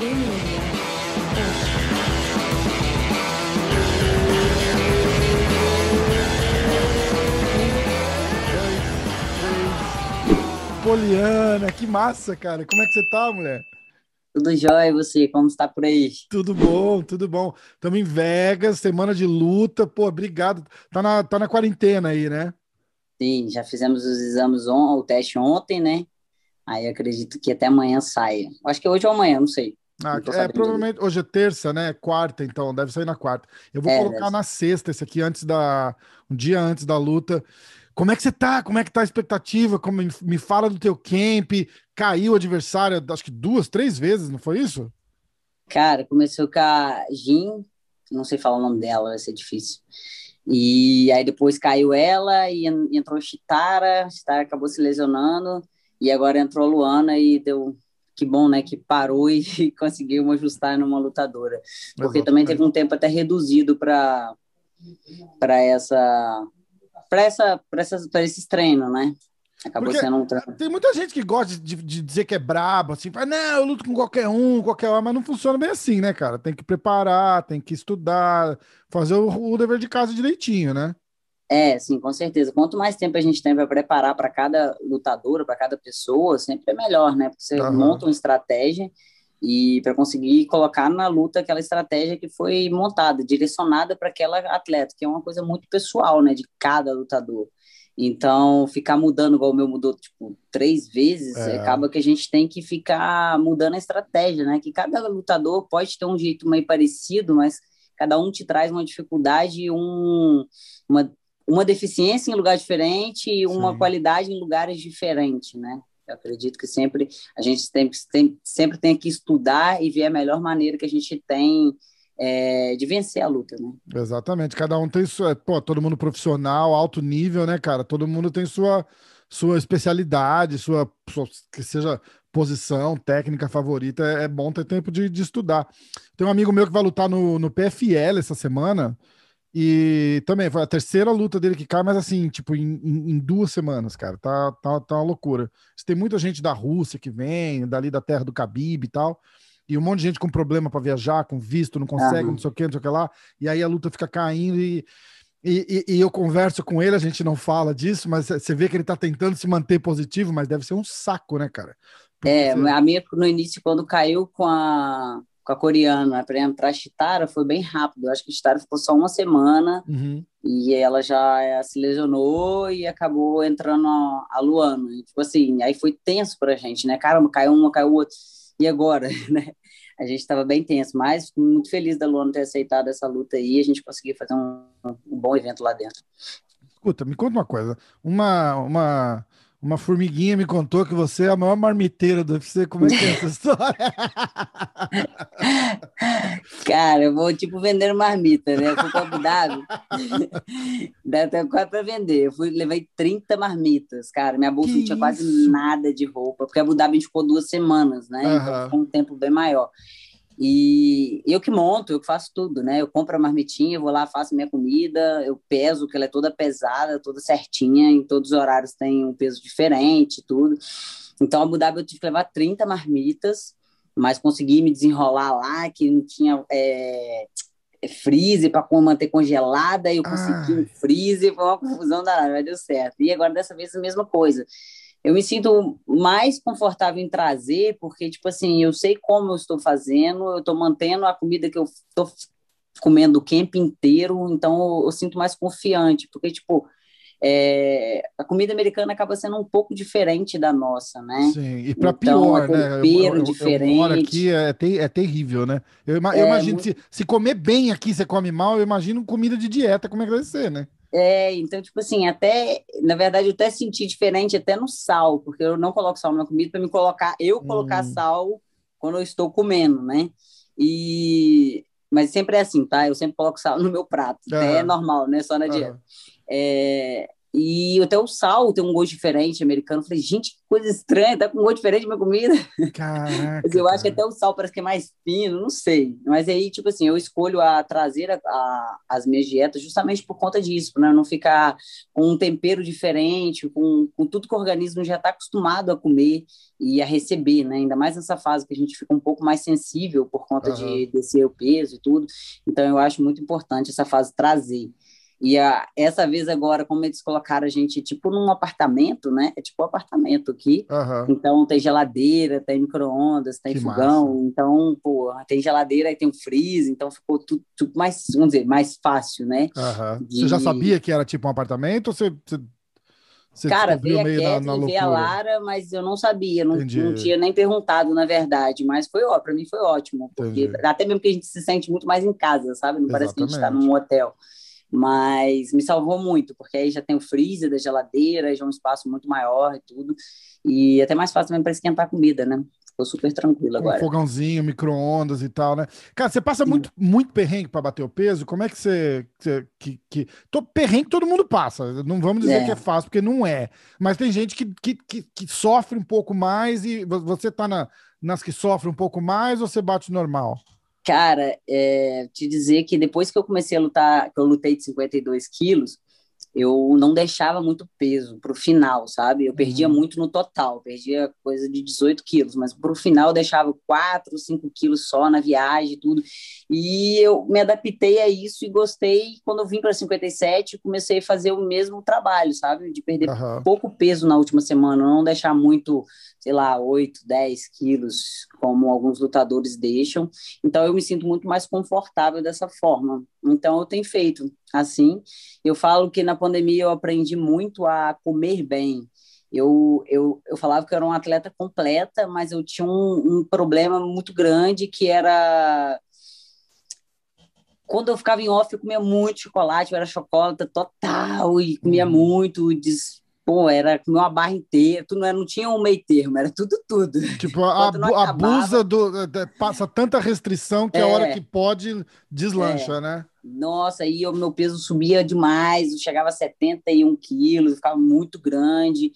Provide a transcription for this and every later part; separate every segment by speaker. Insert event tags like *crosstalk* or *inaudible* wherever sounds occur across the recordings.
Speaker 1: É.
Speaker 2: Poliana, que massa, cara. Como é que você tá, mulher? Tudo jóia, você? Como está por aí? Tudo bom, tudo bom. Estamos em Vegas, semana de luta. Pô, obrigado. Tá na, tá na quarentena aí, né? Sim,
Speaker 1: já fizemos os exames, on, o teste ontem, né? Aí acredito que até amanhã saia. Acho que hoje ou amanhã, não sei.
Speaker 2: Ah, é, provavelmente hoje é terça, né? Quarta, então, deve sair na quarta. Eu vou é, colocar mas... na sexta esse aqui, antes da. Um dia antes da luta. Como é que você tá? Como é que tá a expectativa? Como, me fala do teu camp. Caiu o adversário, acho que duas, três vezes, não foi isso?
Speaker 1: Cara, começou com a Jin, não sei falar o nome dela, vai ser difícil. E aí depois caiu ela e entrou Chitara, Chitara acabou se lesionando, e agora entrou a Luana e deu que bom, né, que parou e *laughs* conseguiu ajustar numa lutadora. Porque Exatamente. também teve um tempo até reduzido para para essa para essa para essas para esses treinos, né? Acabou Porque sendo um treino.
Speaker 2: Tem muita gente que gosta de, de dizer que é brabo, assim, fala, não, eu luto com qualquer um, qualquer hora, mas não funciona bem assim, né, cara? Tem que preparar, tem que estudar, fazer o, o dever de casa direitinho, né? É, sim, com certeza. Quanto mais tempo a gente
Speaker 1: tem para preparar para cada lutadora, para cada pessoa, sempre é melhor, né? Porque você uhum. monta uma estratégia e para conseguir colocar na luta aquela estratégia que foi montada, direcionada para aquela atleta, que é uma coisa muito pessoal, né? De cada lutador. Então, ficar mudando, igual o meu mudou, tipo, três vezes, é. acaba que a gente tem que ficar mudando a estratégia, né? Que cada lutador pode ter um jeito meio parecido, mas cada um te traz uma dificuldade, um, uma uma deficiência em lugar diferente e uma Sim. qualidade em lugares diferentes, né? Eu acredito que sempre a gente tem, tem, sempre tem que estudar e ver a melhor maneira que a gente tem é, de vencer a
Speaker 2: luta, né? Exatamente. Cada um tem sua. Pô, todo mundo profissional, alto nível, né, cara? Todo mundo tem sua sua especialidade, sua, sua que seja posição, técnica favorita. É, é bom ter tempo de, de, estudar. Tem um amigo meu que vai lutar no, no PFL essa semana. E também foi a terceira luta dele que cai, mas assim, tipo, em, em, em, duas semanas, cara. Tá, tá, tá uma loucura. Tem muita gente da Rússia que vem, dali da terra do Khabib e tal. E um monte de gente com problema para viajar, com visto, não consegue, ah. não sei o que, não sei o que lá. E aí a luta fica caindo e, e, e, e eu converso com ele, a gente não fala disso, mas você vê que ele tá tentando se manter positivo, mas deve ser um saco, né, cara?
Speaker 1: Porque é, você... a minha no início, quando caiu com a com a coreana para a Chitara foi bem rápido. Eu acho que a Chitara ficou só uma semana uhum. e ela já eh, se lesionou e acabou entrando a, a Luana. E, tipo assim, aí foi tenso para a gente, né? Caramba, caiu uma, caiu outra. E agora, *laughs* né? A gente estava bem tenso, mas muito feliz da Luana ter aceitado essa luta aí e a gente conseguiu fazer um, um bom evento lá dentro.
Speaker 2: Escuta, me conta uma coisa. Uma, uma uma formiguinha me contou que você é a maior marmiteira do UFC. Como é que é essa história?
Speaker 1: *laughs* Cara, eu vou tipo vender marmita, né? Eu o para Abu Dhabi. Dá até quase para vender. Eu fui, levei 30 marmitas, cara. Minha bolsa que não tinha isso? quase nada de roupa, porque Abu Dhabi ficou duas semanas, né? Uhum. Então ficou um tempo bem maior. E eu que monto, eu que faço tudo, né? Eu compro a marmitinha, eu vou lá, faço minha comida, eu peso, que ela é toda pesada, toda certinha, em todos os horários tem um peso diferente, tudo. Então, a Abu Dhabi eu tive que levar 30 marmitas, mas consegui me desenrolar lá, que não tinha é, freezer para manter congelada, e eu consegui ah. um freezer, foi uma confusão danada, mas deu certo. E agora, dessa vez, a mesma coisa eu me sinto mais confortável em trazer, porque, tipo assim, eu sei como eu estou fazendo, eu estou mantendo a comida que eu estou comendo o tempo inteiro, então eu, eu sinto mais confiante, porque, tipo, é, a comida americana acaba sendo um pouco diferente da nossa, né? Sim, e para então, pior, é né? Eu, eu, diferente. Eu moro aqui,
Speaker 2: é, é ter, é terrível, né? Eu, eu é, imagino, muito... se, se comer bem aqui você come mal, eu imagino comida de dieta, como é que deve ser, né?
Speaker 1: É, então, tipo assim, até, na verdade, eu até senti diferente até no sal, porque eu não coloco sal na comida para me colocar, eu hum. colocar sal quando eu estou comendo, né? E mas sempre é assim, tá? Eu sempre coloco sal no meu prato, uhum. é normal, né? Só na dieta. Uhum. É, e até o sal tem um gosto diferente americano. Eu falei, gente, que coisa estranha, tá com um gosto diferente minha comida. *laughs*
Speaker 2: Caraca,
Speaker 1: eu cara. acho que até o sal parece que é mais fino, não sei. Mas aí, tipo assim, eu escolho a trazer a, a, as minhas dietas justamente por conta disso, né? não ficar com um tempero diferente, com, com tudo que o organismo já está acostumado a comer e a receber, né? Ainda mais nessa fase que a gente fica um pouco mais sensível por conta uhum. de descer o peso e tudo. Então, eu acho muito importante essa fase trazer. E a, essa vez agora, como eles colocaram a gente tipo num apartamento, né? É tipo um apartamento aqui. Uhum. Então tem geladeira, tem micro-ondas, tem que fogão. Massa. Então, pô, tem geladeira e tem um freezer. Então ficou tudo, tudo, mais, vamos dizer, mais fácil, né?
Speaker 2: Uhum. De... Você já sabia que era tipo um apartamento ou você... você... Você Cara, veio a Kathleen, veio a Lara,
Speaker 1: mas eu não sabia, não, não, tinha nem perguntado, na verdade. Mas foi ó, para mim foi ótimo, porque Entendi. até mesmo que a gente se sente muito mais em casa, sabe? Não Exatamente. parece que a gente está num hotel. Mas me salvou muito, porque aí já tem o freezer da geladeira, já é um espaço muito maior e tudo. E é até mais fácil também para esquentar comida, né? Ficou super tranquilo
Speaker 2: agora. Um fogãozinho, micro-ondas e tal, né? Cara, você passa muito, muito perrengue para bater o peso. Como é que você. você que, que... Tô, perrengue todo mundo passa. Não vamos dizer é. que é fácil, porque não é. Mas tem gente que, que, que, que sofre um pouco mais e você tá na, nas que sofre um pouco mais ou você bate normal?
Speaker 1: Cara, é, te dizer que depois que eu comecei a lutar, que eu lutei de 52 quilos, eu não deixava muito peso para o final, sabe? Eu perdia uhum. muito no total, perdia coisa de 18 quilos, mas para o final eu deixava 4, 5 quilos só na viagem e tudo. E eu me adaptei a isso e gostei. Quando eu vim para 57, comecei a fazer o mesmo trabalho, sabe? De perder uhum. pouco peso na última semana, não deixar muito, sei lá, 8, 10 quilos, como alguns lutadores deixam. Então eu me sinto muito mais confortável dessa forma. Então eu tenho feito assim. Eu falo que na pandemia eu aprendi muito a comer bem. Eu, eu, eu falava que eu era uma atleta completa, mas eu tinha um, um problema muito grande que era. Quando eu ficava em off, eu comia muito chocolate, eu era chocolate total e comia uhum. muito, des... Pô, era comer uma barra inteira, tu não, era, não tinha um meio termo, era tudo, tudo. Tipo, abu acabava... abusa
Speaker 2: do. Passa tanta restrição que é, a hora é. que
Speaker 1: pode
Speaker 2: deslancha, é. né?
Speaker 1: Nossa, aí o meu peso subia demais, eu chegava a 71 quilos, ficava muito grande.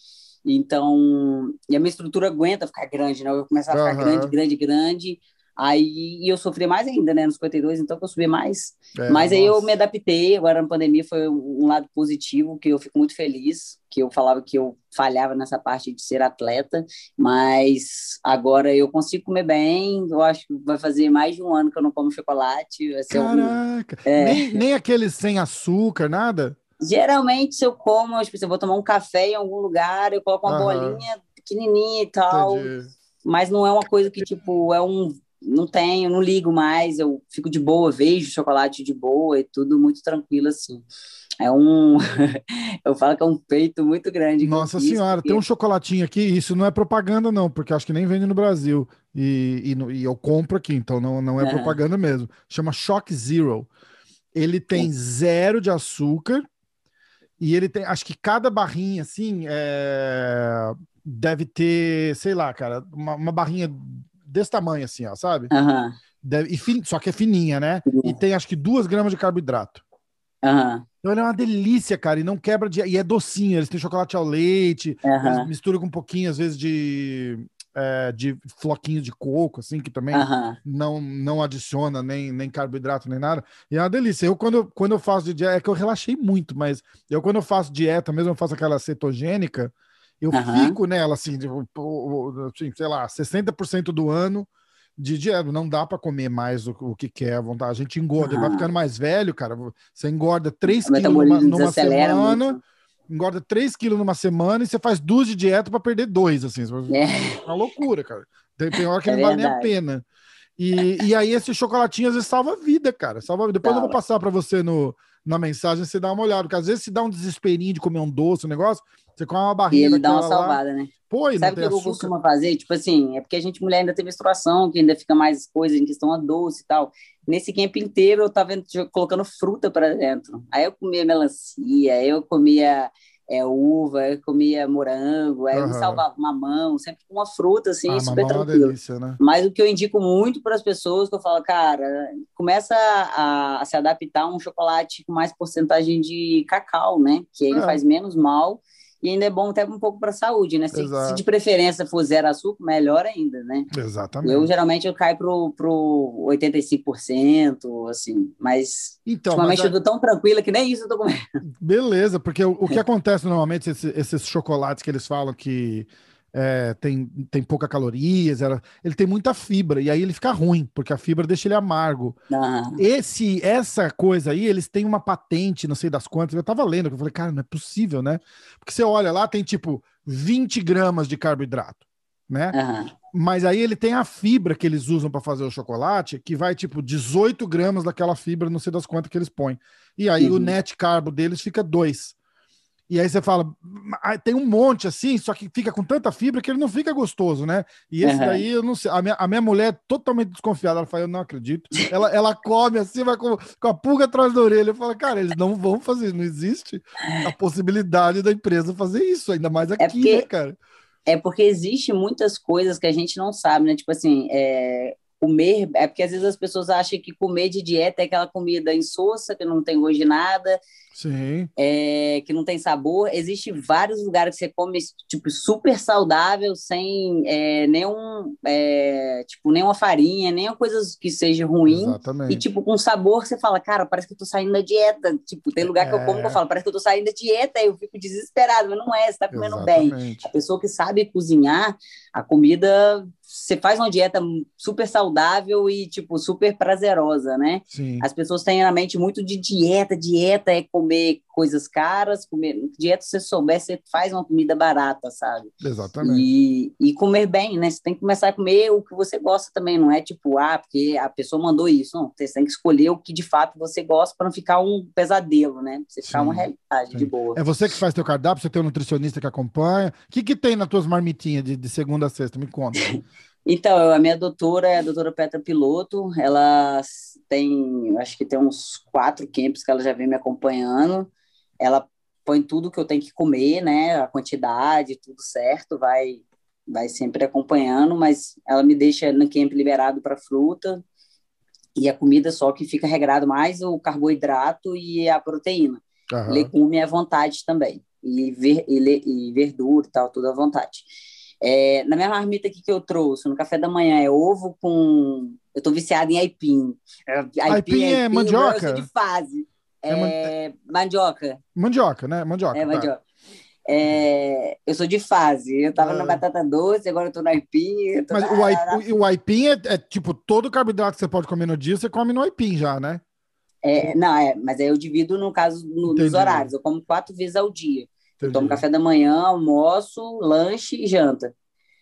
Speaker 1: Então, e a minha estrutura aguenta ficar grande, né? Eu começava a ficar uhum. grande, grande, grande. Aí e eu sofri mais ainda, né, nos 52, então que eu subi mais. É, Mas nossa. aí eu me adaptei, agora na pandemia foi um lado positivo, que eu fico muito feliz, que eu falava que eu falhava nessa parte de ser atleta, mas agora eu consigo comer bem, eu acho que vai fazer mais de um ano que eu não como chocolate. Caraca!
Speaker 2: Um... É. Nem, nem aqueles sem açúcar, nada?
Speaker 1: Geralmente, se eu como, tipo, se assim, eu vou tomar um café em algum lugar, eu coloco uma bolinha pequenininha e tal. Entendi. Mas não é uma coisa que, tipo, é um não tenho, não ligo mais, eu fico de boa, vejo chocolate de boa e tudo muito tranquilo assim. É um. *laughs* eu falo que é um peito muito grande.
Speaker 2: Nossa Senhora, porque... tem um chocolatinho aqui, isso não é propaganda, não, porque acho que nem vende no Brasil. E, e, e eu compro aqui, então não, não é uhum. propaganda mesmo. Chama Shock Zero. Ele tem zero de açúcar e ele tem. Acho que cada barrinha, assim, é, deve ter, sei lá, cara, uma, uma barrinha desse tamanho, assim, ó, sabe? Deve, e fin, só que é fininha, né? E uhum. tem acho que duas gramas de carboidrato. Então ele é uma delícia, cara, e não quebra de. E é docinha, eles têm chocolate ao leite, mistura misturam com um pouquinho, às vezes, de. É, de floquinho de coco, assim, que também não, não adiciona nem, nem carboidrato nem nada. E é uma delícia. Eu, quando, quando eu faço dieta, é que eu relaxei muito, mas eu, quando eu faço dieta, mesmo eu faço aquela cetogênica, eu uhum. fico nela assim, assim, sei lá, 60% do ano de dieta. Não dá para comer mais o, o, que quer a vontade. A gente engorda, uhum. vai ficando mais velho, cara. Você engorda 3 quilos numa, numa semana. Muito. Engorda 3 quilos numa semana e você faz duas de dieta para perder dois, assim. É. Uma loucura, cara. Tem, tem hora que é não vale nem a pena. E, e aí esse chocolatinho às vezes salva a vida, cara. Salva vida. Depois eu vou passar para você no, na mensagem você dá uma olhada, porque às vezes se dá um desesperinho de comer um doce, um negócio, você come uma barriga. E ele dá uma salvada, lá. né? Pô, Sabe o que açúcar? eu costumo
Speaker 1: fazer? Tipo assim, é porque a gente mulher ainda tem menstruação, que ainda fica mais coisa em questão a doce e tal. Nesse tempo inteiro eu tava tipo, colocando fruta para dentro. Aí eu comia melancia, eu comia é, uva, é comia morango, é aí uhum. eu salvava mamão, sempre com uma fruta, assim, ah, super é tranquilo. É delícia, né? Mas o que eu indico muito para as pessoas, que eu falo, cara, começa a, a, se adaptar a um chocolate com mais porcentagem de cacau, né? Que ele é. faz menos mal e ainda é bom até um pouco para a saúde, né? Se, se, de preferência for zero açúcar, melhor ainda, né?
Speaker 2: Exatamente. Eu geralmente
Speaker 1: eu caio pro, pro 85%, assim, mas então, ultimamente mas a... eu tô tão tranquila que nem isso eu tô comendo.
Speaker 2: Beleza, porque o, o que acontece normalmente, esses, esses chocolates que eles falam que é, tem, tem pouca calorias, ele tem muita fibra, e aí ele fica ruim, porque a fibra deixa ele amargo. Ah. Esse, essa coisa aí, eles têm uma patente, não sei das quantas, eu tava lendo, eu falei, cara, não é possível, né? Porque você olha lá, tem tipo 20 gramas de carboidrato, né? Ah. Mas aí ele tem a fibra que eles usam para fazer o chocolate, que vai tipo 18 gramas daquela fibra, não sei das quantas que eles põem. E aí uhum. o net carbo deles fica 2. E aí você fala, ah, tem um monte assim, só que fica com tanta fibra que ele não fica gostoso, né? E esse uhum. daí, eu não sei. A minha, a minha mulher é totalmente desconfiada. Ela fala, eu não acredito. Ela, ela come assim, vai com, com a pulga atrás da orelha. Eu falo, cara, eles não vão fazer isso. Não existe a possibilidade da empresa fazer isso, ainda mais é aqui, é porque, né,
Speaker 1: cara? É porque existe muitas coisas que a gente não sabe, né? Tipo assim, é, comer, é porque às vezes as pessoas acham que comer de dieta é aquela comida insossa, que não tem gosto de nada, Sim. É, que não tem sabor. Existe vários lugares que você come tipo super saudável, sem é, nenhum é, tipo nenhuma farinha, nenhuma coisa que seja ruim. Exatamente. E tipo com sabor você fala, cara, parece que eu tô saindo da dieta. Tipo tem lugar que eu como que eu é. falo, parece que eu tô saindo da dieta, eu fico desesperado, mas não é. Você tá comendo Exatamente. bem. A pessoa que sabe cozinhar, a comida você faz uma dieta super saudável e, tipo, super prazerosa, né? Sim. As pessoas têm na mente muito de dieta, dieta é comer coisas caras, comer dieta se você souber, você faz uma comida barata, sabe?
Speaker 2: Exatamente. E,
Speaker 1: e comer bem, né? Você tem que começar a comer o que você gosta também, não é tipo, ah, porque a pessoa mandou isso. Não, você tem que escolher o que de fato você gosta para não ficar um pesadelo, né? Pra você ficar sim, uma realidade sim. de boa. É
Speaker 2: você que faz teu cardápio, você tem um nutricionista que acompanha. O que, que tem nas tuas marmitinhas de, de segunda a sexta? Me conta. *laughs*
Speaker 1: Então, a minha doutora é a doutora Petra Piloto, ela tem, acho que tem uns quatro campos que ela já vem me acompanhando, ela põe tudo que eu tenho que comer, né? A quantidade, tudo certo, vai vai sempre acompanhando, mas ela me deixa no camp liberado para fruta e a comida só que fica regrado mais o carboidrato e a proteína. Uhum. Legume à vontade também. E, ver, e, e verdura e tal, tudo à vontade. É, na minha marmita aqui que eu trouxe, no café da manhã, é ovo com. Eu tô viciada em aipim. É, aipim, aipim é aipim, é mandioca? de fase. É, é, mandioca. Mandioca, né? Mandioca. É, tá. mandioca. É, eu sou de fase. Eu tava ah. na batata doce, agora eu tô no aipim. Tô Mas na, o,
Speaker 2: aipim, o aipim é, é, tipo todo carboidrato que você pode comer no dia, você come no aipim já, né? É, não, é,
Speaker 1: mas aí eu divido, no caso, no, nos horários. Eu como quatro vezes ao dia. Entendi. Eu tomo café da manhã, almoço, lanche e janta.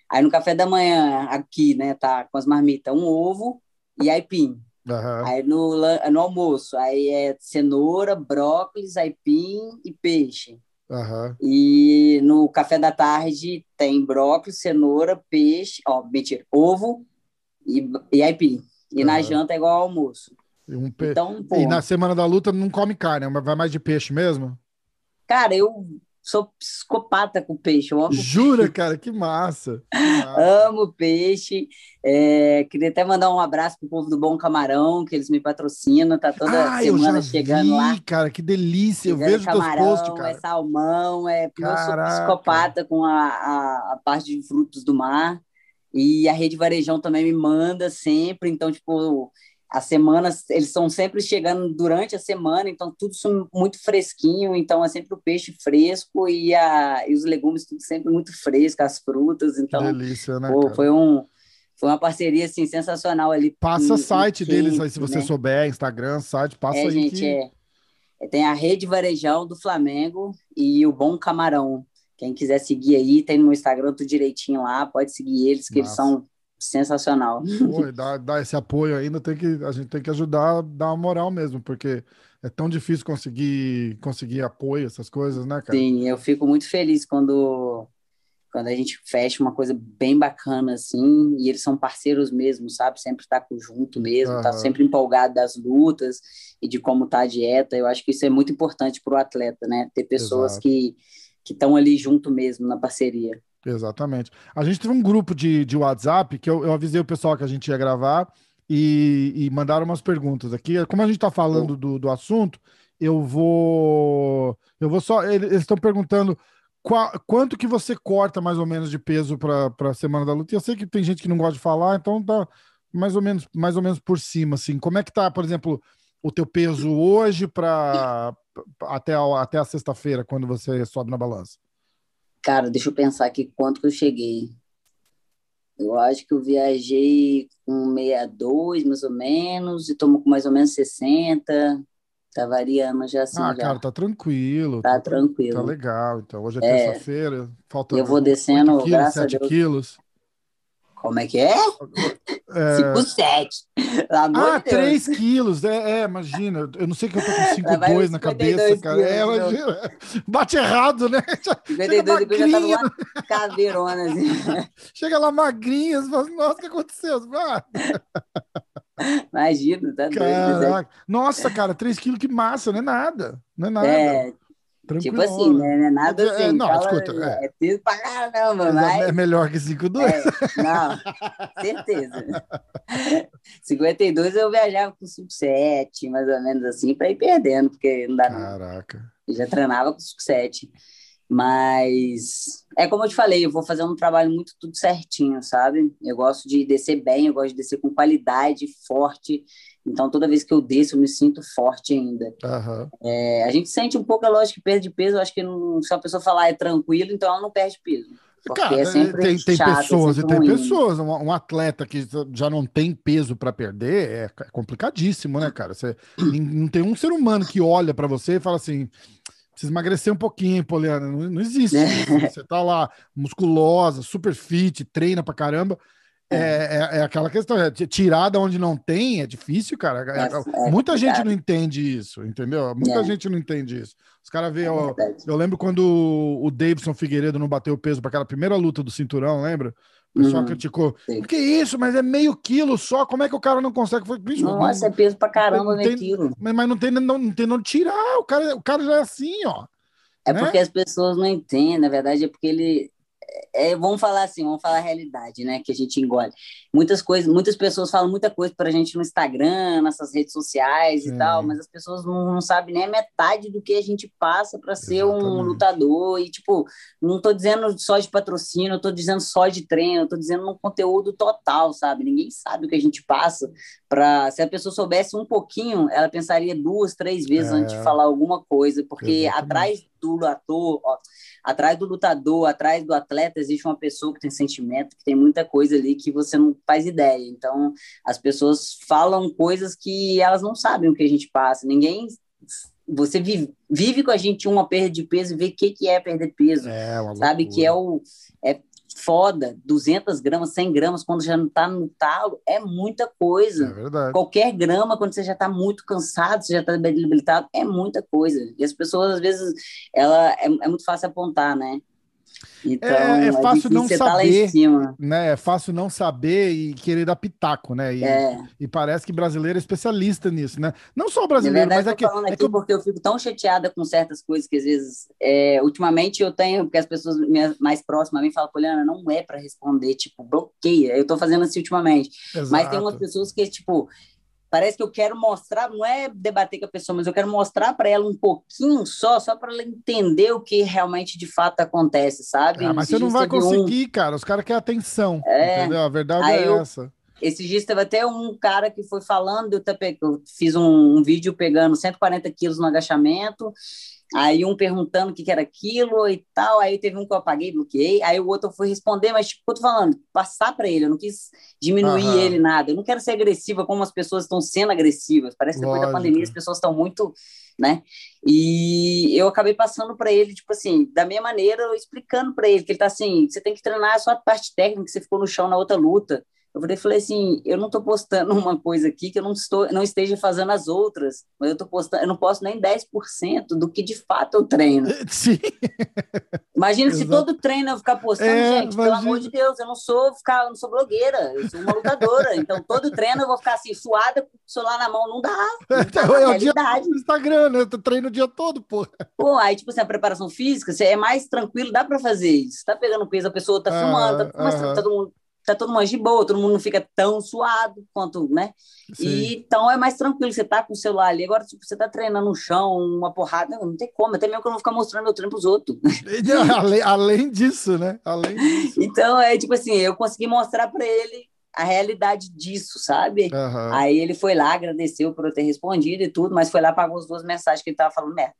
Speaker 1: Aí no café da manhã, aqui, né, tá com as marmitas, um ovo e aipim. Uhum. Aí no, no almoço, aí é cenoura, brócolis, aipim e peixe. Uhum. E no café da tarde tem brócolis, cenoura, peixe, ó, mentira, ovo e, e aipim. E uhum. na janta é igual ao almoço.
Speaker 2: E, um pe... então, e na semana da luta não come carne, é vai mais de peixe mesmo?
Speaker 1: Cara, eu sou psicopata com peixe. Eu Jura,
Speaker 2: peixe. cara? Que massa! Que *laughs*
Speaker 1: massa. Amo peixe. É, queria até mandar um abraço pro povo do Bom Camarão, que eles me patrocinam, tá toda ah, semana chegando vi, lá.
Speaker 2: cara, que delícia! eu vejo camarão, posts, é
Speaker 1: cara. É salmão, é... Eu sou psicopata com a, a, a parte de frutos do mar. E a Rede Varejão também me manda sempre, então, tipo as semanas, eles estão sempre chegando durante a semana, então tudo muito fresquinho, então é sempre o peixe fresco e, a, e os legumes tudo sempre muito fresco, as frutas, então... delícia, né, pô, foi um foi uma parceria assim sensacional ali. Passa o site quente, deles aí se você né?
Speaker 2: souber, Instagram, site, passa é, aí gente, que... é.
Speaker 1: é tem a Rede Varejão do Flamengo e o Bom Camarão. Quem quiser seguir aí, tem no Instagram tudo direitinho lá, pode seguir eles que Nossa. eles são sensacional. Pô,
Speaker 2: *laughs* dar, esse apoio ainda tem que a gente tem que ajudar, dar uma moral mesmo, porque é tão difícil conseguir conseguir apoio essas coisas, né, cara?
Speaker 1: Sim, eu fico muito feliz quando quando a gente fecha uma coisa bem bacana assim, e eles são parceiros mesmo, sabe? Sempre tá junto mesmo, uhum. tá sempre empolgado das lutas e de como tá a dieta. Eu acho que isso é muito importante para o atleta, né? Ter pessoas Exato. que que estão ali junto mesmo na parceria.
Speaker 2: Exatamente. A gente teve um grupo de, de WhatsApp que eu, eu avisei o pessoal que a gente ia gravar e, e mandaram umas perguntas aqui. Como a gente está falando do, do assunto, eu vou. Eu vou só. Eles estão perguntando qual, quanto que você corta mais ou menos de peso para a semana da luta. E eu sei que tem gente que não gosta de falar, então tá mais ou menos, mais ou menos por cima, assim. Como é que tá, por exemplo, o teu peso hoje para até a, até a sexta-feira, quando você sobe na balança? Cara,
Speaker 1: deixa eu pensar aqui quanto que eu cheguei. Eu acho que eu viajei com 62, mais ou menos, e tomo com mais ou menos 60. Tá variando já assim. Ah, já. cara,
Speaker 2: tá tranquilo. Tá, tá, tá tranquilo. Tá legal. Então, hoje é, é terça-feira, falta. Eu vou descendo, quilos, graças 7 a Deus. quilos. Como é que é?
Speaker 1: é... 5,
Speaker 2: 7. Ah, de 3 quilos. É, é, imagina. Eu não sei que eu tô com 5, 2 na cabeça, cara. é, imagina. Bate errado, né? 52 *laughs* quilos, já tava lá
Speaker 1: caveirona. Assim. *laughs* Chega lá magrinha, você fala, assim, nossa, o que aconteceu? Ah.
Speaker 2: Imagina, tá é Caraca. doido. Nossa, cara, 3 quilos, que massa, não é nada. Não é nada. É, Tipo assim, né? É nada assim. É, não, fala, escuta. É, é
Speaker 1: peso pra caramba,
Speaker 2: mas... É, é melhor que 5,2?
Speaker 1: É, não, certeza. 52 *laughs* eu viajava com sub-7, mais ou menos assim, pra ir perdendo, porque não dá Caraca. Não. Eu já treinava com sub-7. Mas é como eu te falei, eu vou fazer um trabalho muito tudo certinho, sabe? Eu gosto de descer bem, eu gosto de descer com qualidade, forte. Então, toda vez que eu desço, eu me sinto forte ainda.
Speaker 2: Uhum. É, a gente
Speaker 1: sente um pouco, é lógico, que perde peso. Eu acho que não, se a pessoa falar ah, é tranquilo, então ela não perde peso. É cara, é tem, tem chato, é pessoas, e tem ruim. pessoas.
Speaker 2: Um, um, atleta que já não tem peso para perder é, é, complicadíssimo, né, cara? Você, *clears throat* não tem um ser humano que olha para você e fala assim: precisa emagrecer um pouquinho, Poliana. Não, não existe. *laughs* Né? Você tá lá, musculosa, super fit, treina pra caramba. É, é, é, aquela questão, é, tirar da onde não tem é difícil, cara. É, é, é muita gente não entende isso, entendeu? Muita gente não entende isso. Os caras veem, ó. eu lembro quando o Davidson Figueiredo não bateu o peso para aquela primeira luta do cinturão, lembra? O pessoal uhum, criticou. Sim. Que isso, mas é meio quilo só, como é que o cara não consegue? Falei, Bicho, Nossa, não, é peso pra caramba, né, meio quilo. Mas, mas não tem não, não tem não tirar, o cara, o cara já é assim, ó. É né? porque as
Speaker 1: pessoas não entendem, na verdade é porque ele é, vamos falar assim, vamos falar a realidade, né? Que a gente engole. Muitas coisas, muitas pessoas falam muita coisa pra gente no Instagram, nessas redes sociais e tal, mas as pessoas não, não sabem nem metade do que a gente passa para ser um lutador. E, tipo, não tô dizendo só de patrocínio, estou tô dizendo só de treino, estou tô dizendo um conteúdo total, sabe? Ninguém sabe o que a gente passa. para Se a pessoa soubesse um pouquinho, ela pensaria duas, três vezes é. antes de é. falar alguma coisa, porque Exatamente. atrás do ator, ó, atrás do lutador, atrás do atleta, existe uma pessoa que tem sentimento, que tem muita coisa ali que você não faz ideia. Então, as pessoas falam coisas que elas não sabem o que a gente passa. Ninguém você vive, vive, com a gente uma perda de peso e vê o que, que é perder peso. É, sabe? Que é o. É foda, 200 gramas, 100 gramas, quando já não tá no talo, é muita coisa. É verdade. Qualquer grama, quando você já tá muito cansado, você já tá debilitado, é muita coisa. E as pessoas, às vezes, ela é, é muito fácil apontar, né?
Speaker 2: Então, é, é, é fácil não tá saber, tá né? É fácil não saber e querer dar pitaco, né? E, é. e parece que brasileiro é especialista nisso, né? Não só o brasileiro, verdade, mas é que, é aqui é que eu...
Speaker 1: porque eu fico tão chateada com certas coisas que às vezes, é, ultimamente eu tenho, porque as pessoas mais próximas a mim falam, Poliana, não é para responder, tipo, bloqueia. Eu tô fazendo assim ultimamente. Exato. Mas tem umas pessoas que tipo, Parece que eu quero mostrar, não é debater com a pessoa, mas eu quero mostrar para ela um pouquinho só, só para ela entender o que realmente de fato acontece, sabe? Ah, mas você não vai conseguir, um...
Speaker 2: cara. Os caras querem atenção. É... Entendeu? A verdade Aí é eu... essa.
Speaker 1: esse dia teve até um cara que foi falando, eu, te... eu fiz um, um vídeo pegando 140 quilos no agachamento, Aí um perguntando o que, que era aquilo e tal. Aí teve um que eu apaguei, bloqueei. Aí o outro foi responder, mas tipo, eu tô falando, passar para ele. Eu não quis diminuir ele nada. Eu não quero ser agressiva como as pessoas estão sendo agressivas. Parece que depois Lógico. da pandemia as pessoas estão muito, né? E eu acabei passando para ele, tipo assim, da minha maneira, eu explicando para ele que ele tá assim, você tem que treinar a sua parte técnica, que você ficou no chão na outra luta. Eu falei assim, eu não estou postando *laughs* uma coisa aqui que eu não estou, não esteja fazendo as outras, mas eu tô postando, eu não posto nem 10% do que de fato eu treino. *laughs* Sim. Imagina Exato. se todo treino eu ficar postando, é, gente, imagina. pelo amor de Deus, eu não sou ficar, não sou blogueira, eu sou uma lutadora. *laughs* então todo treino eu vou ficar assim, suada com o celular na mão, não dá. Então, é o dia no Instagram, né? Eu treino o dia todo, pô. Pô, aí tipo assim, a preparação física, é mais tranquilo, dá para fazer isso. Tá pegando peso, a pessoa tá ah, filmando, tá, mas ah, todo mundo tá todo mundo de boa, todo mundo não fica tão suado quanto, né? E, então é mais tranquilo, você tá com o celular ali. Agora, tipo, você tá treinando no chão, uma porrada, não tem como, até mesmo que eu não ficar mostrando meu treino pros outros.
Speaker 2: *laughs* além, além disso, né? Além disso.
Speaker 1: Então, é tipo assim, eu consegui mostrar para ele a realidade disso, sabe? Uhum. Aí ele foi lá, agradeceu por eu ter respondido e tudo, mas foi lá, pagou as duas mensagens que ele tava falando merda.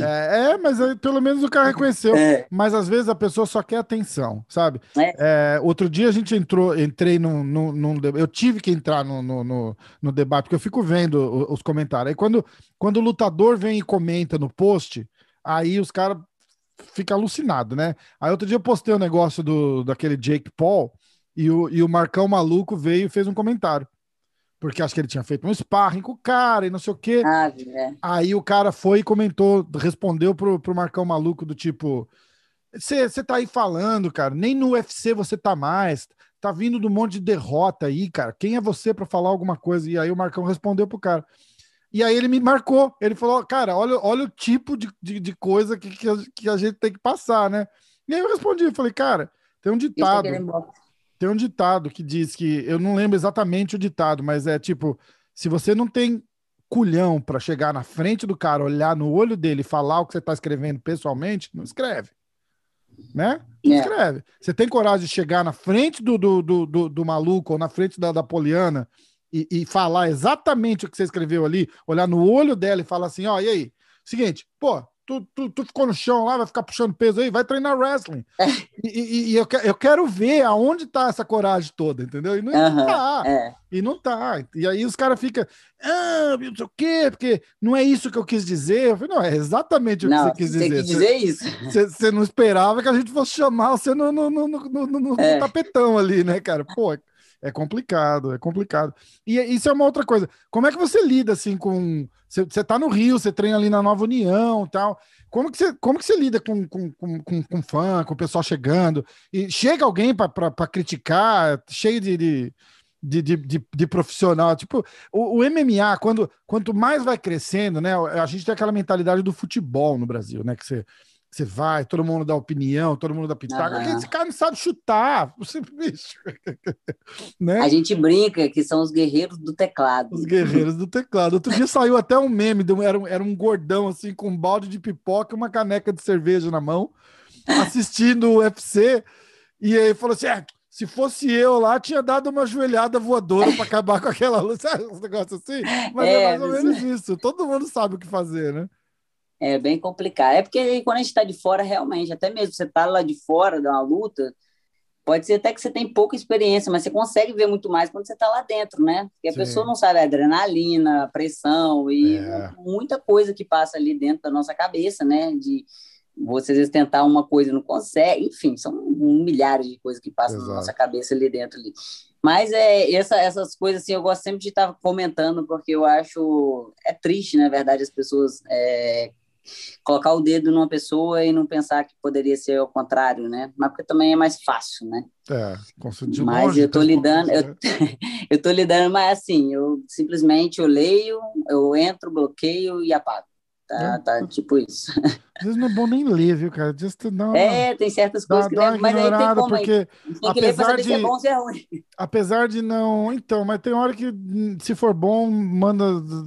Speaker 2: É, é, mas pelo menos o cara reconheceu. É. Mas às vezes a pessoa só quer atenção, sabe? É. é outro dia a gente entrou, entrei num. num, num eu tive que entrar no, no, no, no, debate, porque eu fico vendo os comentários. Aí quando, quando o lutador vem e comenta no post, aí os caras ficam alucinados, né? Aí outro dia eu postei um negócio do, daquele Jake Paul e o, e o Marcão Maluco veio e fez um comentário porque acho que ele tinha feito um sparring com o cara e não sei o quê. Ah, é. Aí o cara foi e comentou, respondeu pro, pro Marcão Maluco do tipo: Você tá aí falando, cara, nem no UFC você tá mais, tá vindo do monte de derrota aí, cara. Quem é você para falar alguma coisa? E aí o Marcão respondeu pro cara. E aí ele me marcou, ele falou: Cara, olha, olha o tipo de, de, de coisa que, que a, que, a, gente tem que passar, né? E aí eu respondi, eu falei, cara, tem um é ditado. Tem um ditado que diz que, eu não lembro exatamente o ditado, mas é tipo, se você não tem culhão para chegar na frente do cara, olhar no olho dele e falar o que você está escrevendo pessoalmente, não escreve. Né? Não é. escreve. Você tem coragem de chegar na frente do, do, do, do, do maluco ou na frente da, da Poliana e, e, falar exatamente o que você escreveu ali, olhar no olho dela e falar assim: ó, oh, e aí? Seguinte, pô, tu, tu, tu, ficou no chão lá, vai ficar puxando peso aí, vai treinar wrestling. É. E, e, e eu, eu, quero ver aonde tá essa coragem toda, entendeu? E não, uhum, não tá. É. E não tá. E aí os caras ficam, ah, não sei o quê, porque não é isso que eu quis dizer. Eu falei, não, é exatamente o não, que você quis dizer. Que dizer isso. Você, você não esperava que a gente fosse chamar você no, no, no, no, no, no é. tapetão ali, né, cara? Pô, é complicado, é complicado. E é, isso é uma outra coisa. Como é que você lida assim com. Você está no Rio, você treina ali na Nova União tal. Como que você, como que você lida com, com, com, com fã, com o pessoal chegando? E chega alguém para criticar, cheio de, de... De, de, de, de, profissional. Tipo, o, o, MMA, quando, quanto mais vai crescendo, né? A gente tem aquela mentalidade do futebol no Brasil, né? Que você, você vai, todo mundo dá opinião, todo mundo dá pitaco. Uhum. Esse cara não sabe chutar. *laughs* Você, bicho. né? A gente brinca
Speaker 1: que são os guerreiros do
Speaker 2: teclado. Os guerreiros do teclado. Outro dia saiu até um meme, era, um, era um gordão assim, com um balde de pipoca e uma caneca de cerveja na mão, assistindo o UFC. E aí falou assim: é, se fosse eu lá, tinha dado uma joelhada voadora para acabar com aquela luz. *laughs* Sabe, um negócio assim? Mas é, é mais ou menos isso. Todo mundo sabe o que fazer,
Speaker 1: né? É bem complicado. É porque quando a gente está de fora, realmente, até mesmo você está lá de fora uma luta, pode ser até que você tem pouca experiência, mas você consegue ver muito mais quando você está lá dentro, né? Porque a Sim. pessoa não sabe a é adrenalina, a pressão e é. muita coisa que passa ali dentro da nossa cabeça, né? De você às vezes tentar uma coisa não consegue, enfim, são milhares de coisas que passam Exato. na nossa cabeça ali dentro ali. Mas é essa, essas coisas assim, eu gosto sempre de estar comentando porque eu acho é triste, na verdade, as pessoas é, colocar o dedo numa pessoa e não pensar que poderia ser o contrário, né? Mas porque também é mais fácil, né?
Speaker 2: É, de Mas longe, eu
Speaker 1: tô lidando, eu, *laughs* eu tô lidando, mas assim, eu simplesmente eu leio, eu entro, bloqueio e apago.
Speaker 2: Tá, né? tá tipo isso. *laughs* Às vezes não é bom nem ler, viu, cara? Just, não, é, tem certas coisas que dá, dá mas é tem porque apesar de, é Apesar de não. Então, mas tem hora que se for bom, manda.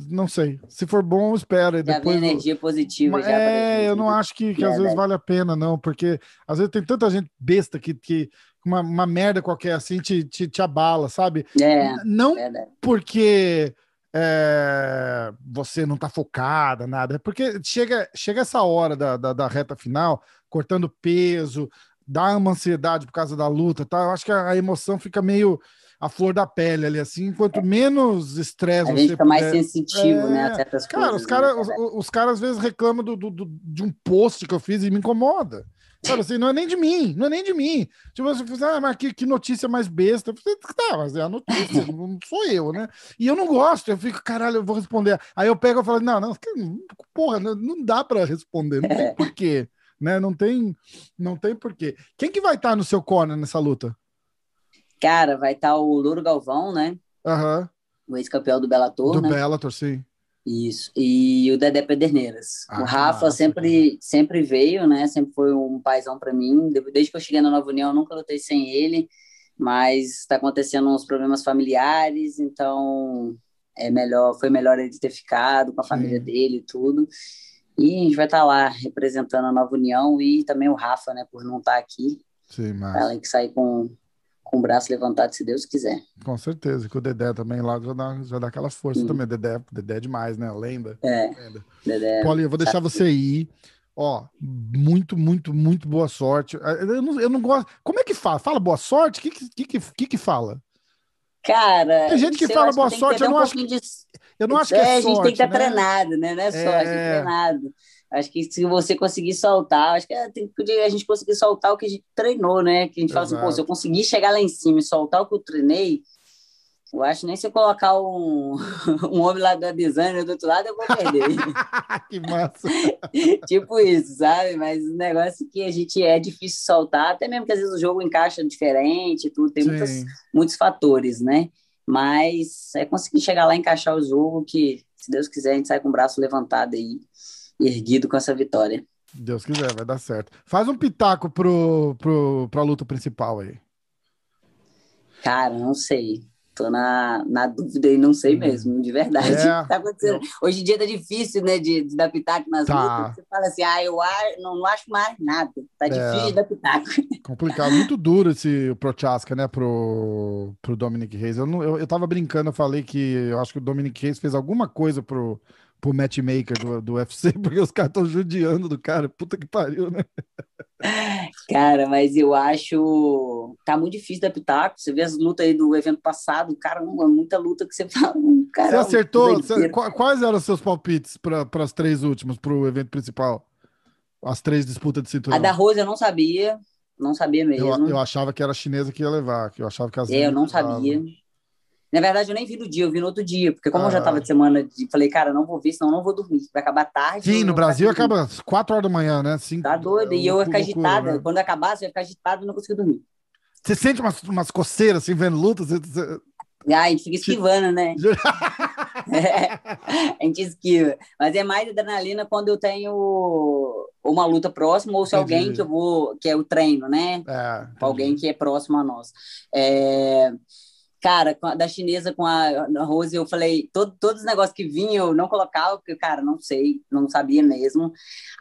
Speaker 2: Não sei. Se for bom, espera. E já depois... vem energia
Speaker 1: positiva. Mas, já é, eu não
Speaker 2: acho que, que é, às vezes vale a pena, não, porque às vezes tem tanta gente besta que. que uma, uma merda qualquer assim te, te, te abala, sabe? É, não porque é, você não está focada, nada. Porque chega, chega essa hora da, da, da, reta final, cortando peso, dá uma ansiedade por causa da luta, tá? Eu acho que a, emoção fica meio a flor da pele ali, assim, quanto é. menos estresse a gente fica puder... mais sensitivo, é... né, a é. certas cara, coisas. Né? Os, cara, né? os, caras às vezes reclamam do, do, do, de um post que eu fiz e me incomoda. Sabe assim, não é nem de mim, não é nem de mim. Tipo, você fala, ah, mas que, que notícia mais besta. Eu falei, tá, mas é a notícia, *laughs* não sou eu, né? E eu não gosto, eu fico, caralho, eu vou responder. Aí eu pego e falo, não, não, porra, não dá para responder, não tem é. porquê, né? Não tem, não tem porquê. Quem que vai estar tá no seu corner nessa luta?
Speaker 1: Cara, vai estar tá o Louro Galvão, né? Aham. Uhum. O ex-campeão do Bellator, Do né?
Speaker 2: Bellator, sim.
Speaker 1: Isso. E o Dedé Pederneiras. Ah, o Rafa sempre, sempre veio, né? Sempre foi um paizão para mim. Desde que eu cheguei na Nova União, eu nunca lutei sem ele. Mas está acontecendo uns problemas familiares, então é melhor, foi melhor ele ter ficado com a família Sim. Uhum. dele e tudo. E a gente vai estar tá lá representando a Nova União e também o Rafa, né? Por não estar tá aqui.
Speaker 2: Sim, mas... Ela
Speaker 1: tem que sair com, com o braço levantado, se Deus quiser.
Speaker 2: Com certeza, que o Dedé também lá já dá, já dá aquela força também. Dedé, Dedé é demais, né? Lenda. É. Lenda. Dedé. É Paulinho, eu vou deixar sabe? você ir. Ó, muito, muito, muito boa sorte. Ah, eu não, eu não gosto. Como é que fala? Fala boa sorte? O que, que, que, que fala?
Speaker 1: Cara. Tem gente que fala boa sorte, eu não acho. De...
Speaker 2: Eu não é, acho é, que é, sorte. A gente tem que estar né? treinado,
Speaker 1: né? Não é sorte, é treinado. Acho que se você conseguir soltar, acho que é, tem que a gente conseguir soltar o que a gente treinou, né? Que a gente Exato. fala assim, pô, se eu conseguir chegar lá em cima e soltar o que eu treinei, eu acho nem se eu colocar um, *laughs* um homem lá da designer do outro lado, eu vou perder. *laughs* que massa! *laughs* tipo isso, sabe? Mas o negócio que a gente é difícil soltar, até mesmo que às vezes o jogo encaixa diferente, tudo, tem muitos, muitos fatores, né? Mas é conseguir chegar lá e encaixar o jogo que, se Deus quiser, a gente sai com o braço levantado aí, erguido com essa vitória.
Speaker 2: Deus quiser, vai dar certo. Faz um pitaco pro, pro, pra luta principal aí. Cara,
Speaker 1: não sei tô na, na dúvida e não sei uhum. mesmo, de verdade. É, *laughs* tá acontecendo. Hoje em dia tá difícil, né, de, de dar pitaco nas tá. lutas. Você fala assim, ah, eu não, não acho mais nada. Tá é. difícil de dar pitaco. *laughs*
Speaker 2: Complicado, muito duro esse Prochaska, né, pro, pro Dominic Reis. Eu, não, eu, eu tava brincando, eu falei que eu acho que o Dominic Reis fez alguma coisa pro, pro matchmaker do, do UFC, *laughs* porque os caras estão judiando do cara. Puta que pariu, né?
Speaker 1: Cara, mas eu acho. Tá muito difícil da Pitaco. Você vê as lutas aí do evento passado, cara, uma, é muita luta que você *laughs* fala. você é acertou? Você...
Speaker 2: quais eram os seus palpites para as três últimas, para o evento principal? As três disputas de cinturão? A da
Speaker 1: Rose eu não sabia. Não sabia mesmo. Eu, eu
Speaker 2: achava que era a chinesa que ia levar. Que eu achava que as. É, eu não sabia.
Speaker 1: Na verdade, eu nem vi no dia, eu vi no outro dia, porque como ah. eu já estava de semana, de, falei, cara, não vou ver, senão não vou dormir, vai acabar tarde. Sim, no Brasil acaba
Speaker 2: às 4 horas da manhã, né? Cinco, tá doido, é, e eu ia ficar agitada, né?
Speaker 1: quando acabasse, eu ia ficar agitada
Speaker 2: e não conseguia dormir. Você sente umas, umas coceiras, assim, vendo lutas? Ah, a gente fica
Speaker 1: esquivando, né? *laughs* é, a gente esquiva. Mas é mais adrenalina quando eu tenho uma luta próxima ou se entendi. alguém que eu vou, que é o treino, né? É, alguém que é próximo a nós. É cara, da chinesa com a Rose, eu falei, todo, todos os negócios que vinham eu não colocava, porque, cara, não sei, não sabia mesmo.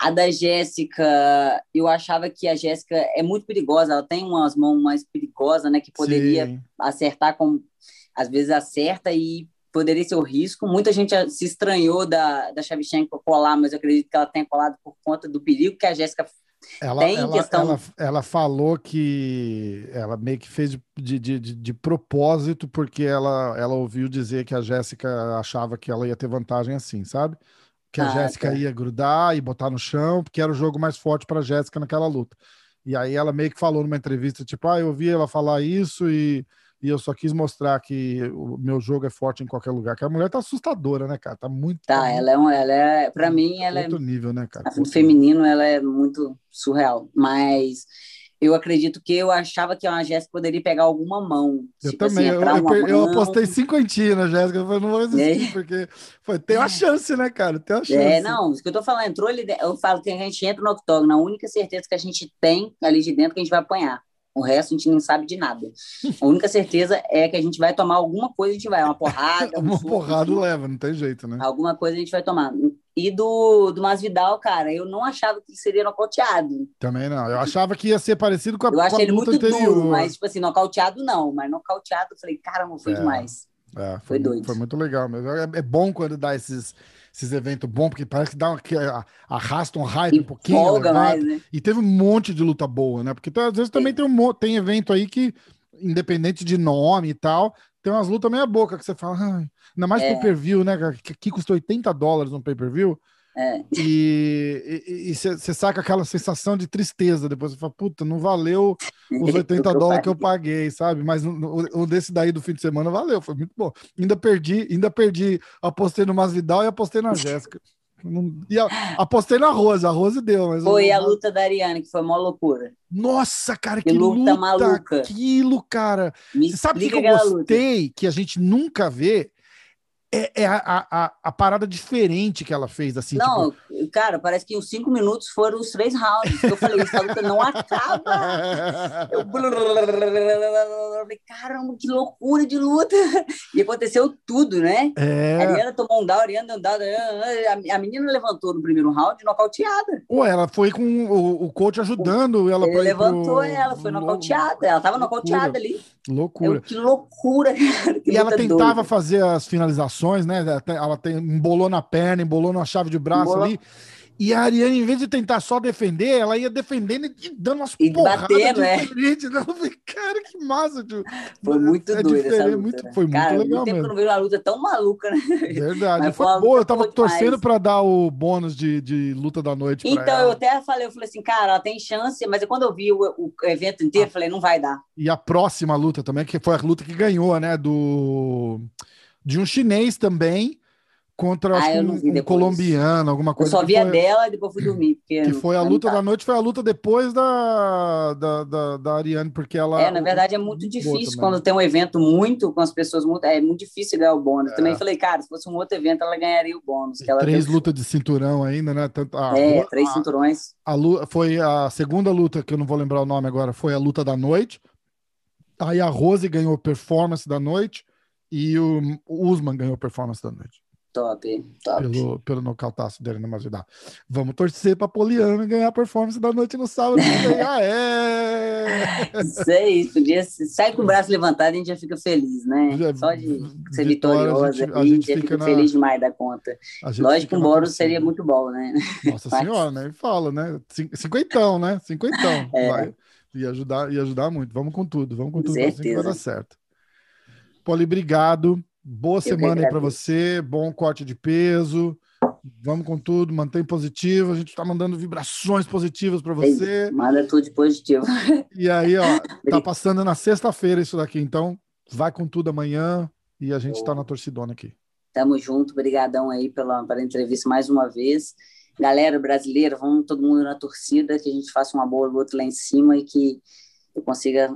Speaker 1: A da Jéssica, eu achava que a Jéssica é muito perigosa, ela tem umas mãos mais perigosas, né, que poderia Sim. acertar com... Às vezes acerta e poderia ser o risco. Muita gente se estranhou da, da Shevchenko colar, mas eu acredito que ela tenha colado por conta do perigo que a Jéssica
Speaker 2: ela, Tem ela, questão... ela, ela falou que ela meio que fez de, de, de, de propósito, porque ela, ela ouviu dizer que a Jéssica achava que ela ia ter vantagem assim, sabe? Que a ah, Jéssica tá. ia grudar e botar no chão, porque era o jogo mais forte para Jéssica naquela luta. E aí ela meio que falou numa entrevista, tipo, ah, eu ouvi ela falar isso e e eu só quis mostrar que o meu jogo é forte em qualquer lugar. Que a mulher tá assustadora, né, cara? Tá muito.
Speaker 1: Tá, ela é um, ela é, para mim, ela é outro é
Speaker 2: nível, né, cara? O
Speaker 1: feminino, ela é muito surreal, mas eu acredito que eu achava que a Jéssica poderia pegar alguma mão. Eu tipo assim, também, assim, eu, eu, eu, apostei
Speaker 2: cinquentinha na Jéssica, eu falei, não vou resistir é. porque foi, tem uma chance, né, cara? Tem uma é, chance. É, não, O
Speaker 1: que eu tô falando, entrou ali, eu falo que a gente entra no octógono, a única certeza que a gente tem ali de dentro é que a gente vai apanhar. O resto a gente não sabe de nada. A única certeza é que a gente vai tomar alguma coisa, a gente vai, uma porrada. uma um porrada
Speaker 2: leva, não tem jeito, né?
Speaker 1: Alguma coisa a gente vai tomar. E do, do Masvidal, cara, eu não achava que seria nocauteado.
Speaker 2: Também não. Eu achava que ia ser parecido com a Eu achei ele muito anterior. duro, mas, tipo
Speaker 1: assim, nocauteado não. Mas nocauteado, eu falei, caramba, foi é, demais.
Speaker 2: É, foi, foi doido. Foi muito legal mesmo. É, é bom quando dá esses esses eventos bons, porque parece que dá uma, que arrasta um hype e um pouquinho. Né, mais, né? E teve um monte de luta boa, né? Porque às vezes também tem, um, tem evento aí que, independente de nome e tal, tem umas lutas meia boca que você fala, ah, ainda mais é. pay-per-view, né? Que aqui custa 80 dólares um pay-per-view. É. E você saca aquela sensação de tristeza depois. Você fala, puta, não valeu os 80 *laughs* dólares que eu paguei, sabe? Mas o, o, desse daí do fim de semana valeu, foi muito bom. Ainda perdi, ainda perdi. Apostei no Masvidal e apostei na Jéssica. E a, apostei na Rosa, a Rosa deu, mas. Foi a
Speaker 1: luta da Ariane, que foi uma loucura. Nossa, cara, que, que luta, luta maluca.
Speaker 2: Aquilo, cara. Me sabe o que eu gostei luta. que a gente nunca vê? é, é a, a, a, parada diferente que ela fez, assim. Não, tipo...
Speaker 1: cara, parece que os cinco minutos foram os três rounds. Eu falei, essa luta não acaba. Eu *laughs* falei, caramba, que loucura de luta. E aconteceu tudo, né? É... A Ariana tomou um down, a Ariana um down. A, menina levantou no primeiro round, nocauteada.
Speaker 2: Ué, ela foi com o, o coach ajudando ela Ele levantou pro... ela,
Speaker 1: foi nocauteada. Ela tava loucura. nocauteada ali. Loucura. Eu, que loucura,
Speaker 2: *laughs* cara. Que e ela tentava doida. fazer as finalizações condições, né? Ela tem, embolou na perna, embolou na chave de braço ali. E a Ariane, em vez de tentar só defender, ela ia defendendo e dando umas e porradas bater, Né? *laughs* Eu falei, cara, que massa. Tipo, foi muito é doido essa luta, muito, né? Foi cara, muito legal muito tempo que eu não
Speaker 1: vi uma luta tão maluca, né?
Speaker 2: Verdade. Mas foi, foi boa, eu tava torcendo para dar o bônus de, de luta da noite Então, eu
Speaker 1: até falei, eu falei assim, cara, ela tem chance, mas é quando eu vi o, o evento inteiro, ah. falei, não vai dar.
Speaker 2: E a próxima luta também, que foi a luta que ganhou, né, do de um chinês também contra ah, um, um colombiano, alguma coisa. Eu só vi a foi...
Speaker 1: dela e depois fui dormir. Porque que foi a luta da
Speaker 2: noite, foi a luta depois da, da, da, da Ariane, porque ela. É, na verdade é, é muito difícil quando tem um evento muito, com as pessoas muito. É muito
Speaker 1: difícil ganhar o bônus. É. Também falei, cara, se fosse um outro evento, ela ganharia o bônus. três tem...
Speaker 2: lutas de cinturão ainda, né? Tanto, a, é, a, três cinturões. A, a, foi a segunda luta, que eu não vou lembrar o nome agora, foi a luta da noite. Aí a Rose ganhou performance da noite. E o, o Usman ganhou a performance da noite. Top, top. Pelo, pelo nocautaço dele na Masvidal. Vamos torcer para Poliana ganhar a performance da noite no sábado. ah, *laughs* é!
Speaker 1: Sei, podia sai com o braço levantado, e a gente já fica feliz, né? Já, Só de ser vitoriosa, a gente, a gente, fica, fica na... feliz demais da conta. Lógico, que um Boros seria muito bom, né?
Speaker 2: Nossa Mas... senhora, né? E fala, né? Cinquentão, né? Cinquentão. É. Vai. E ajudar, e ajudar muito. Vamos com tudo, vamos com, com tudo. Certeza. Assim vai dar certo. Poli, obrigado. Boa Eu semana aí para você, bom corte de peso. Vamos com tudo, mantém positivo. A gente está mandando vibrações positivas para é você.
Speaker 1: Manda tudo de positivo. *laughs*
Speaker 2: E aí, ó, tá passando na sexta-feira isso daqui, então vai com tudo amanhã e a gente está na torcidona aqui.
Speaker 1: Tamo junto, brigadão aí pela, pela entrevista mais uma vez. Galera brasileira, vamos todo mundo na torcida, que a gente faça uma boa luta lá em cima e que eu consiga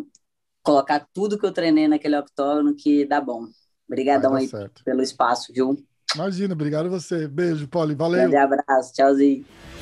Speaker 1: colocar tudo que eu treinei naquele octógono que dá bom. Obrigadão aí certo. pelo espaço, viu?
Speaker 2: Imagina, obrigado você. Beijo, Poli. Valeu. grande abraço. Tchauzinho.